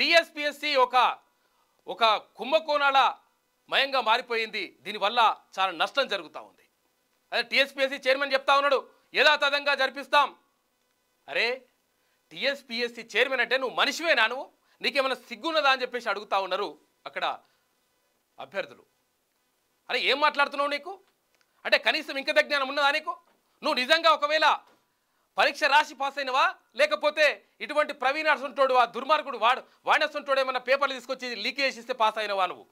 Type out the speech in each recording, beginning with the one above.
TSPSC ఒక ఒక కుంభకోణాల మయంగా మారిపోయింది దీనివల్ల చాలా నష్టం జరుగుతూ ఉంది అదే టీఎస్పిఎస్సీ చైర్మన్ చెప్తా ఉన్నాడు యథాతథంగా జరిపిస్తాం అరే టీఎస్పిఎస్సీ చైర్మన్ అంటే నువ్వు మనిషివేనా నువ్వు నీకేమైనా సిగ్గున్నదా అని చెప్పేసి అడుగుతా ఉన్నారు అక్కడ అభ్యర్థులు అరే ఏం మాట్లాడుతున్నావు నీకు అంటే కనీసం ఇంకత జ్ఞానం ఉన్నదా నీకు నువ్వు నిజంగా ఒకవేళ పరీక్ష రాసి పాస్ అయినవా లేకపోతే ఇటువంటి ప్రవీణ్ అసంటోడు ఆ దుర్మార్గుడు వాడు వాడిని అసంటోడు ఏమన్నా పేపర్లు తీసుకొచ్చి లీక్ చేసిస్తే పాస్ అయినవా నువ్వు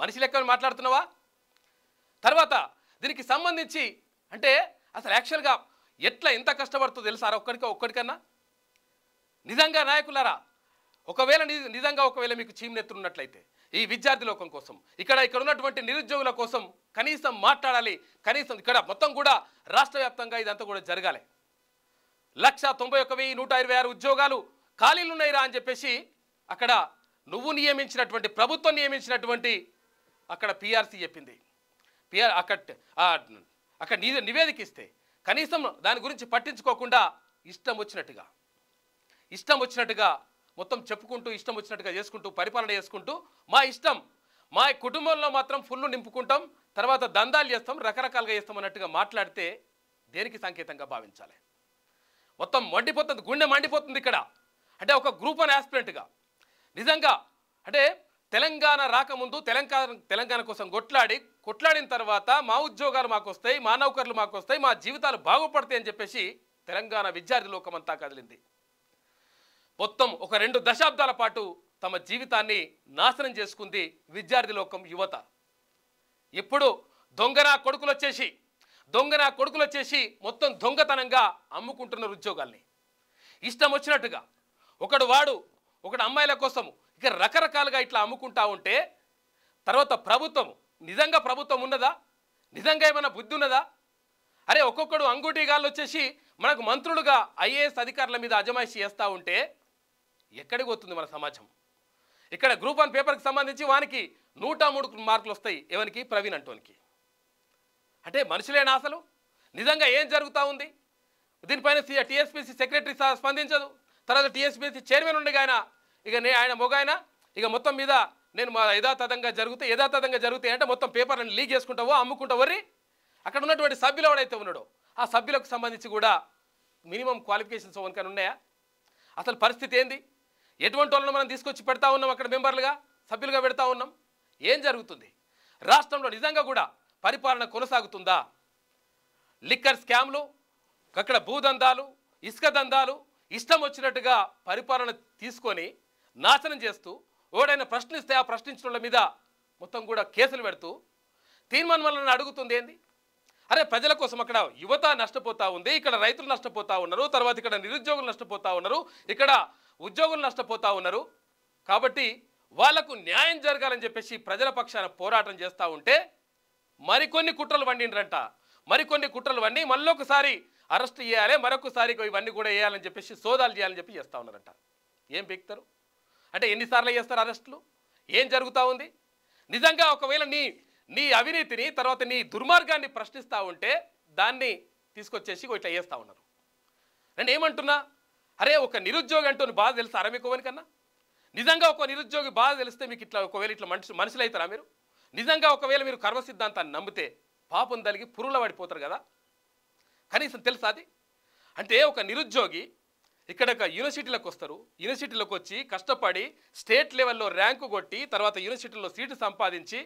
మనిషి లెక్క మాట్లాడుతున్నావా తర్వాత దీనికి సంబంధించి అంటే అసలు యాక్చువల్గా ఎట్లా ఎంత కష్టపడుతుందో తెలుసారా ఒక్కడికి ఒక్కడికన్నా నిజంగా నాయకులారా ఒకవేళ నిజంగా ఒకవేళ మీకు ఉన్నట్లయితే ఈ విద్యార్థి లోకం కోసం ఇక్కడ ఇక్కడ ఉన్నటువంటి నిరుద్యోగుల కోసం కనీసం మాట్లాడాలి కనీసం ఇక్కడ మొత్తం కూడా రాష్ట్ర ఇదంతా కూడా జరగాలి లక్ష తొంభై ఒక వెయ్యి నూట ఇరవై ఆరు ఉద్యోగాలు ఖాళీలున్నాయిరా అని చెప్పేసి అక్కడ నువ్వు నియమించినటువంటి ప్రభుత్వం నియమించినటువంటి అక్కడ పిఆర్సీ చెప్పింది పిఆర్ అక్కడ అక్కడ నివేదిక ఇస్తే కనీసం దాని గురించి పట్టించుకోకుండా ఇష్టం వచ్చినట్టుగా ఇష్టం వచ్చినట్టుగా మొత్తం చెప్పుకుంటూ ఇష్టం వచ్చినట్టుగా చేసుకుంటూ పరిపాలన చేసుకుంటూ మా ఇష్టం మా కుటుంబంలో మాత్రం ఫుల్ నింపుకుంటాం తర్వాత దందాలు చేస్తాం రకరకాలుగా చేస్తాం అన్నట్టుగా మాట్లాడితే దేనికి సంకేతంగా భావించాలి మొత్తం మండిపోతుంది గుండె మండిపోతుంది ఇక్కడ అంటే ఒక గ్రూప్ వన్ యాస్పిరెంట్గా నిజంగా అంటే తెలంగాణ రాకముందు తెలంగాణ తెలంగాణ కోసం కొట్లాడి కొట్లాడిన తర్వాత మా ఉద్యోగాలు మాకు వస్తాయి మా నౌకర్లు మాకు వస్తాయి మా జీవితాలు బాగుపడతాయి అని చెప్పేసి తెలంగాణ విద్యార్థి లోకమంతా కదిలింది మొత్తం ఒక రెండు దశాబ్దాల పాటు తమ జీవితాన్ని నాశనం చేసుకుంది విద్యార్థి లోకం యువత ఇప్పుడు దొంగరా కొడుకులు వచ్చేసి దొంగ నా కొడుకులు వచ్చేసి మొత్తం దొంగతనంగా అమ్ముకుంటున్నారు ఉద్యోగాల్ని ఇష్టం వచ్చినట్టుగా ఒకడు వాడు ఒకడు అమ్మాయిల కోసము ఇక రకరకాలుగా ఇట్లా అమ్ముకుంటా ఉంటే తర్వాత ప్రభుత్వం నిజంగా ప్రభుత్వం ఉన్నదా నిజంగా ఏమైనా బుద్ధి ఉన్నదా అరే ఒక్కొక్కడు అంగూటి గాళ్ళు వచ్చేసి మనకు మంత్రులుగా ఐఏఎస్ అధికారుల మీద అజమాయిషి చేస్తూ ఉంటే ఎక్కడికి పోతుంది మన సమాజం ఇక్కడ గ్రూప్ వన్ పేపర్కి సంబంధించి వానికి నూట మూడు మార్కులు వస్తాయి ఎవరికి ప్రవీణ్ అంటోనికి అంటే మనుషులేనా అసలు నిజంగా ఏం జరుగుతూ ఉంది దీనిపైన టీఎస్పీసీ సెక్రటరీ స్పందించదు తర్వాత టీఎస్పీసీ చైర్మన్ ఉండి ఆయన ఇక నే ఆయన మొగాయన ఇక మొత్తం మీద నేను మా యథాతథంగా జరిగితే యథాతథంగా జరుగుతాయి అంటే మొత్తం పేపర్లను లీక్ చేసుకుంటావో అమ్ముకుంటావరి అక్కడ ఉన్నటువంటి సభ్యులు ఎవడైతే ఉన్నాడో ఆ సభ్యులకు సంబంధించి కూడా మినిమం క్వాలిఫికేషన్స్ వనకని ఉన్నాయా అసలు పరిస్థితి ఏంది ఎటువంటి వాళ్ళను మనం తీసుకొచ్చి పెడతా ఉన్నాం అక్కడ మెంబర్లుగా సభ్యులుగా పెడతా ఉన్నాం ఏం జరుగుతుంది రాష్ట్రంలో నిజంగా కూడా పరిపాలన కొనసాగుతుందా లిక్కర్ స్కామ్లు అక్కడ భూదందాలు ఇసుక దందాలు ఇష్టం వచ్చినట్టుగా పరిపాలన తీసుకొని నాశనం చేస్తూ ఎవడైనా ప్రశ్నిస్తే ఆ ప్రశ్నించడం మీద మొత్తం కూడా కేసులు పెడుతూ తీర్మానం అడుగుతుంది ఏంది అరే ప్రజల కోసం అక్కడ యువత నష్టపోతా ఉంది ఇక్కడ రైతులు నష్టపోతా ఉన్నారు తర్వాత ఇక్కడ నిరుద్యోగులు నష్టపోతా ఉన్నారు ఇక్కడ ఉద్యోగులు నష్టపోతా ఉన్నారు కాబట్టి వాళ్లకు న్యాయం జరగాలని చెప్పేసి ప్రజల పక్షాన పోరాటం చేస్తూ ఉంటే మరికొన్ని కుట్రలు వండిండ్రంట మరికొన్ని కుట్రలు వండి ఒకసారి అరెస్ట్ చేయాలి మరొకసారి ఇవన్నీ కూడా వేయాలని చెప్పేసి సోదాలు చేయాలని చెప్పి చేస్తూ ఉన్నారంట ఏం పీక్తారు అంటే ఎన్నిసార్లు చేస్తారు అరెస్టులు ఏం జరుగుతూ ఉంది నిజంగా ఒకవేళ నీ నీ అవినీతిని తర్వాత నీ దుర్మార్గాన్ని ప్రశ్నిస్తూ ఉంటే దాన్ని తీసుకొచ్చేసి ఇట్లా వేస్తూ ఉన్నారు నేను ఏమంటున్నా అరే ఒక నిరుద్యోగి అంటూ బాధ తెలుసు అరమికోవని కన్నా నిజంగా ఒక నిరుద్యోగి బాధ తెలిస్తే మీకు ఇట్లా ఒకవేళ ఇట్లా మనుషులు మనుషులు అవుతారా మీరు నిజంగా ఒకవేళ మీరు కర్మ సిద్ధాంతాన్ని నమ్మితే పాపం తలిగి పురుల పడిపోతారు కదా కనీసం తెలుసా అది అంటే ఒక నిరుద్యోగి ఇక్కడ యూనివర్సిటీలకు వస్తారు యూనివర్సిటీలకు వచ్చి కష్టపడి స్టేట్ లెవెల్లో ర్యాంకు కొట్టి తర్వాత యూనివర్సిటీలో సీటు సంపాదించి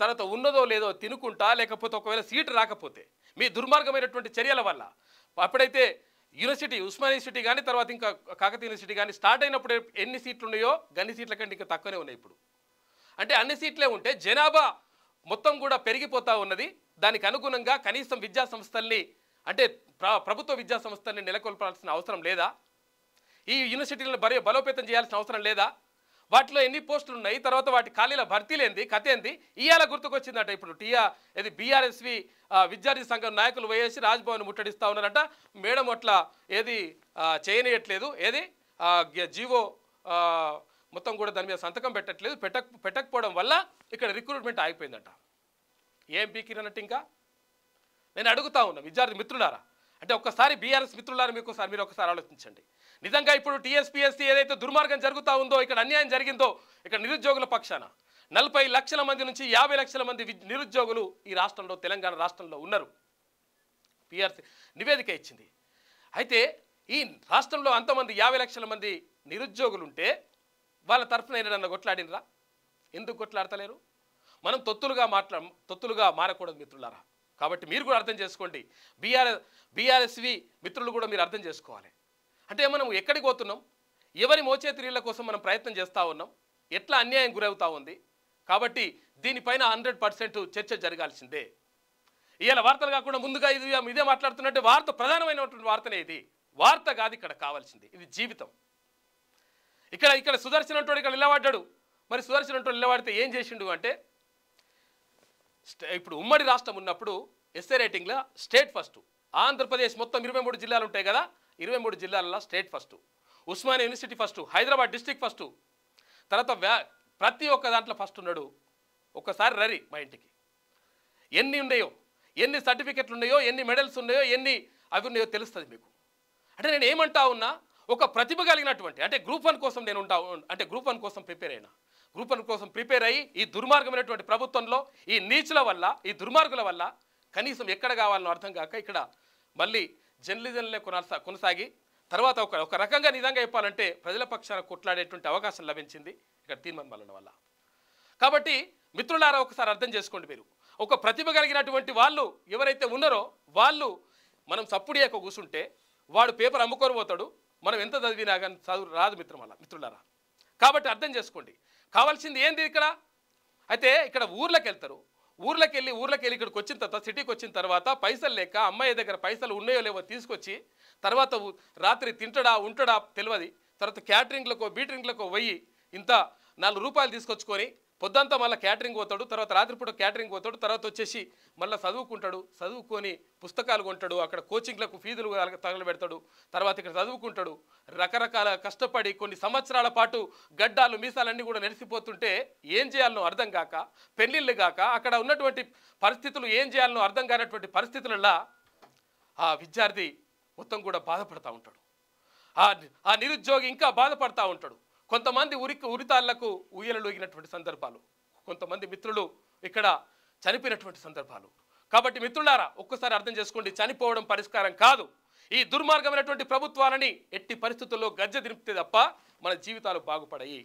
తర్వాత ఉన్నదో లేదో తినుకుంటా లేకపోతే ఒకవేళ సీటు రాకపోతే మీ దుర్మార్గమైనటువంటి చర్యల వల్ల అప్పుడైతే యూనివర్సిటీ ఉస్మాన్ యూనివర్సిటీ కానీ తర్వాత ఇంకా కాకతీయ యూనివర్సిటీ కానీ స్టార్ట్ అయినప్పుడు ఎన్ని సీట్లు ఉన్నాయో గన్ని సీట్ల కంటే ఇంకా తక్కువనే ఉన్నాయి ఇప్పుడు అంటే అన్ని సీట్లే ఉంటే జనాభా మొత్తం కూడా పెరిగిపోతూ ఉన్నది దానికి అనుగుణంగా కనీసం విద్యా సంస్థల్ని అంటే ప్రభుత్వ విద్యా సంస్థల్ని నెలకొల్పాల్సిన అవసరం లేదా ఈ యూనివర్సిటీలను బరి బలోపేతం చేయాల్సిన అవసరం లేదా వాటిలో ఎన్ని పోస్టులు ఉన్నాయి తర్వాత వాటి ఖాళీల భర్తీలేంది కథ ఏంది ఇవాళ గుర్తుకొచ్చిందట ఇప్పుడు టీఆర్ ఇది బీఆర్ఎస్వి విద్యార్థి సంఘం నాయకులు వైఎస్సీ రాజ్భవన్ ముట్టడిస్తూ ఉన్నారట మేడం అట్లా ఏది చేయనియట్లేదు ఏది జీవో మొత్తం కూడా దాని మీద సంతకం పెట్టట్లేదు పెట్టక పెట్టకపోవడం వల్ల ఇక్కడ రిక్రూట్మెంట్ ఆగిపోయిందట ఏం అన్నట్టు ఇంకా నేను అడుగుతా ఉన్నా విద్యార్థి మిత్రులారా అంటే ఒకసారి బీఆర్ఎస్ మిత్రులారా మీకు ఒకసారి మీరు ఒకసారి ఆలోచించండి నిజంగా ఇప్పుడు టీఎస్పీఎస్సీ ఏదైతే దుర్మార్గం జరుగుతూ ఉందో ఇక్కడ అన్యాయం జరిగిందో ఇక్కడ నిరుద్యోగుల పక్షాన నలభై లక్షల మంది నుంచి యాభై లక్షల మంది నిరుద్యోగులు ఈ రాష్ట్రంలో తెలంగాణ రాష్ట్రంలో ఉన్నారు పిఆర్సి నివేదిక ఇచ్చింది అయితే ఈ రాష్ట్రంలో అంతమంది యాభై లక్షల మంది నిరుద్యోగులుంటే వాళ్ళ తరఫున నన్ను కొట్లాడినరా ఎందుకు కొట్లాడతలేరు మనం తొత్తులుగా మాట్లా తొత్తులుగా మారకూడదు మిత్రులారా కాబట్టి మీరు కూడా అర్థం చేసుకోండి బీఆర్ బీఆర్ఎస్వి మిత్రులు కూడా మీరు అర్థం చేసుకోవాలి అంటే మనం ఎక్కడికి పోతున్నాం ఎవరి మోచేతిరీళ్ళ కోసం మనం ప్రయత్నం చేస్తూ ఉన్నాం ఎట్లా అన్యాయం గురవుతూ ఉంది కాబట్టి దీనిపైన హండ్రెడ్ పర్సెంట్ చర్చ జరగాల్సిందే ఇవాళ వార్తలు కాకుండా ముందుగా ఇది ఇదే మాట్లాడుతున్నట్టు వార్త ప్రధానమైనటువంటి వార్తనే ఇది వార్త కాదు ఇక్కడ కావాల్సింది ఇది జీవితం ఇక్కడ ఇక్కడ సుదర్శన అంటాడు ఇక్కడ నిలబడ్డాడు మరి సుదర్శన అంటాడు నిలబడితే ఏం చేసిండు అంటే ఇప్పుడు ఉమ్మడి రాష్ట్రం ఉన్నప్పుడు ఎస్ఏ రేటింగ్లో స్టేట్ ఫస్ట్ ఆంధ్రప్రదేశ్ మొత్తం ఇరవై మూడు జిల్లాలు ఉంటాయి కదా ఇరవై మూడు జిల్లాలలో state first Osmania university first Hyderabad district first తర్వాత ప్రతి ఒక్క దాంట్లో ఫస్ట్ ఉన్నాడు ఒక్కసారి రరి మా ఇంటికి ఎన్ని ఉన్నాయో ఎన్ని సర్టిఫికెట్లు ఉన్నాయో ఎన్ని మెడల్స్ ఉన్నాయో ఎన్ని అవి ఉన్నాయో తెలుస్తుంది మీకు అంటే నేను ఏమంటా ఉన్నా ఒక ప్రతిభ కలిగినటువంటి అంటే గ్రూప్ వన్ కోసం నేను ఉంటా అంటే గ్రూప్ వన్ కోసం ప్రిపేర్ అయినా గ్రూప్ వన్ కోసం ప్రిపేర్ అయ్యి ఈ దుర్మార్గమైనటువంటి ప్రభుత్వంలో ఈ నీచుల వల్ల ఈ దుర్మార్గుల వల్ల కనీసం ఎక్కడ కావాలనో అర్థం కాక ఇక్కడ మళ్ళీ జర్నలిజంలే కొనసా కొనసాగి తర్వాత ఒక ఒక రకంగా నిజంగా చెప్పాలంటే ప్రజల పక్షాన కొట్లాడేటువంటి అవకాశం లభించింది ఇక్కడ తీర్మానం వలన వల్ల కాబట్టి మిత్రులారా ఒకసారి అర్థం చేసుకోండి మీరు ఒక ప్రతిభ కలిగినటువంటి వాళ్ళు ఎవరైతే ఉన్నారో వాళ్ళు మనం సప్పుడు కూర్చుంటే వాడు పేపర్ అమ్ముకొని పోతాడు మనం ఎంత చదివినా కానీ చదువు రాదు మిత్రమల మిత్రులరా కాబట్టి అర్థం చేసుకోండి కావాల్సింది ఏంది ఇక్కడ అయితే ఇక్కడ ఊర్లకు వెళ్తారు ఊర్లకు వెళ్ళి ఊర్లకు వెళ్ళి ఇక్కడికి వచ్చిన తర్వాత సిటీకి వచ్చిన తర్వాత పైసలు లేక అమ్మాయి దగ్గర పైసలు ఉన్నాయో లేవో తీసుకొచ్చి తర్వాత రాత్రి తింటడా ఉంటడా తెలియదు తర్వాత క్యాటరింగ్లకు బీటరింగ్లకు పోయి ఇంత నాలుగు రూపాయలు తీసుకొచ్చుకొని పొద్దంతా మళ్ళీ క్యాటరింగ్ పోతాడు తర్వాత రాత్రిపూట క్యాటరింగ్ పోతాడు తర్వాత వచ్చేసి మళ్ళీ చదువుకుంటాడు చదువుకొని పుస్తకాలు కొంటాడు అక్కడ కోచింగ్లకు ఫీజులు తగలబెడతాడు తర్వాత ఇక్కడ చదువుకుంటాడు రకరకాల కష్టపడి కొన్ని సంవత్సరాల పాటు గడ్డాలు మీసాలన్నీ కూడా నెరిసిపోతుంటే ఏం చేయాలనో అర్థం కాక పెళ్ళిళ్ళు కాక అక్కడ ఉన్నటువంటి పరిస్థితులు ఏం చేయాలనో అర్థం కానటువంటి పరిస్థితులలో ఆ విద్యార్థి మొత్తం కూడా బాధపడుతూ ఉంటాడు ఆ నిరుద్యోగి ఇంకా బాధపడుతూ ఉంటాడు కొంతమంది ఉరికి ఉరితాళ్లకు ఊయలలోగినటువంటి సందర్భాలు కొంతమంది మిత్రులు ఇక్కడ చనిపోయినటువంటి సందర్భాలు కాబట్టి మిత్రులారా ఒక్కసారి అర్థం చేసుకోండి చనిపోవడం పరిష్కారం కాదు ఈ దుర్మార్గమైనటువంటి ప్రభుత్వాలని ఎట్టి పరిస్థితుల్లో గజ్జ తిరిపితే తప్ప మన జీవితాలు బాగుపడాయి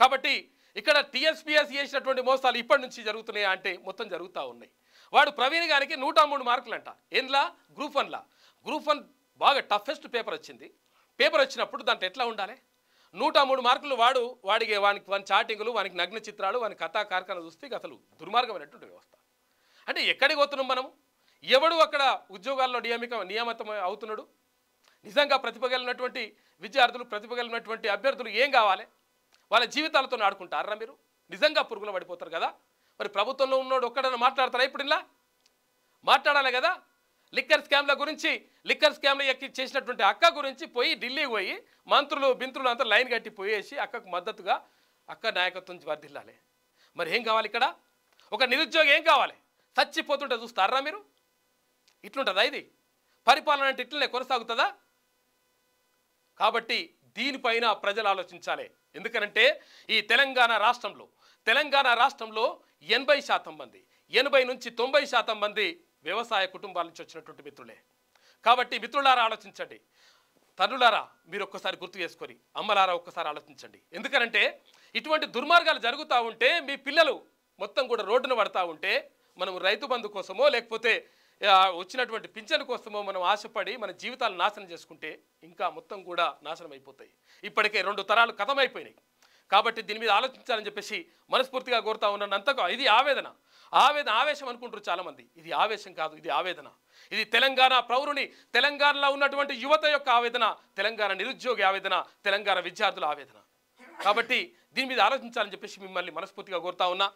కాబట్టి ఇక్కడ టీఎస్పీఎస్ చేసినటువంటి మోసాలు ఇప్పటి నుంచి జరుగుతున్నాయా అంటే మొత్తం జరుగుతూ ఉన్నాయి వాడు ప్రవీణ్ గారికి నూట మూడు మార్కులు అంట ఏంలా గ్రూప్ వన్లా గ్రూప్ వన్ బాగా టఫెస్ట్ పేపర్ వచ్చింది పేపర్ వచ్చినప్పుడు దాంట్లో ఎట్లా ఉండాలి నూట మూడు మార్కులు వాడు వాడికి వానికి వాని చాటింగులు వానికి నగ్న చిత్రాలు వాని కథా కార్ఖాన చూస్తే అసలు దుర్మార్గమైనటువంటి వ్యవస్థ అంటే ఎక్కడికి పోతున్నాం మనం ఎవడు అక్కడ ఉద్యోగాల్లో నియమిక నియమితం అవుతున్నాడు నిజంగా ప్రతిభ కలిగినటువంటి విద్యార్థులు ప్రతిభ కలిగినటువంటి అభ్యర్థులు ఏం కావాలి వాళ్ళ జీవితాలతో ఆడుకుంటారా మీరు నిజంగా పురుగులు పడిపోతారు కదా మరి ప్రభుత్వంలో ఉన్నోడు ఒక్కడన్నా మాట్లాడతారా ఇప్పుడు ఇలా మాట్లాడాలి కదా లిక్కర్ స్కామ్ల గురించి లిక్కర్ స్కామ్లు ఎక్కి చేసినటువంటి అక్క గురించి పోయి ఢిల్లీ పోయి మంత్రులు బింత్రులు అంతా లైన్ కట్టి పోయేసి అక్కకు మద్దతుగా అక్క నాయకత్వం వర్ధిల్లాలి మరి ఏం కావాలి ఇక్కడ ఒక నిరుద్యోగి ఏం కావాలి చచ్చిపోతుంటే చూస్తారా మీరు ఇట్లుంటుందా ఇది పరిపాలన అంటే ఇట్లనే కొనసాగుతుందా కాబట్టి దీనిపైన ప్రజలు ఆలోచించాలి ఎందుకనంటే ఈ తెలంగాణ రాష్ట్రంలో తెలంగాణ రాష్ట్రంలో ఎనభై శాతం మంది ఎనభై నుంచి తొంభై శాతం మంది వ్యవసాయ కుటుంబాల నుంచి వచ్చినటువంటి మిత్రులే కాబట్టి మిత్రులారా ఆలోచించండి తల్లులారా మీరు ఒక్కసారి గుర్తు చేసుకొని అమ్మలారా ఒక్కసారి ఆలోచించండి ఎందుకనంటే ఇటువంటి దుర్మార్గాలు జరుగుతూ ఉంటే మీ పిల్లలు మొత్తం కూడా రోడ్డున పడతా ఉంటే మనం రైతు బంధు కోసమో లేకపోతే వచ్చినటువంటి పింఛను కోసమో మనం ఆశపడి మన జీవితాలు నాశనం చేసుకుంటే ఇంకా మొత్తం కూడా నాశనం అయిపోతాయి ఇప్పటికే రెండు తరాలు కథమైపోయినాయి కాబట్టి దీని మీద ఆలోచించాలని చెప్పేసి మనస్ఫూర్తిగా కోరుతా ఉన్నాను అంతకు ఇది ఆవేదన ఆవేదన ఆవేశం అనుకుంటారు చాలామంది ఇది ఆవేశం కాదు ఇది ఆవేదన ఇది తెలంగాణ ప్రౌరుని తెలంగాణలో ఉన్నటువంటి యువత యొక్క ఆవేదన తెలంగాణ నిరుద్యోగి ఆవేదన తెలంగాణ విద్యార్థుల ఆవేదన కాబట్టి దీని మీద ఆలోచించాలని చెప్పేసి మిమ్మల్ని మనస్ఫూర్తిగా కోరుతా ఉన్నా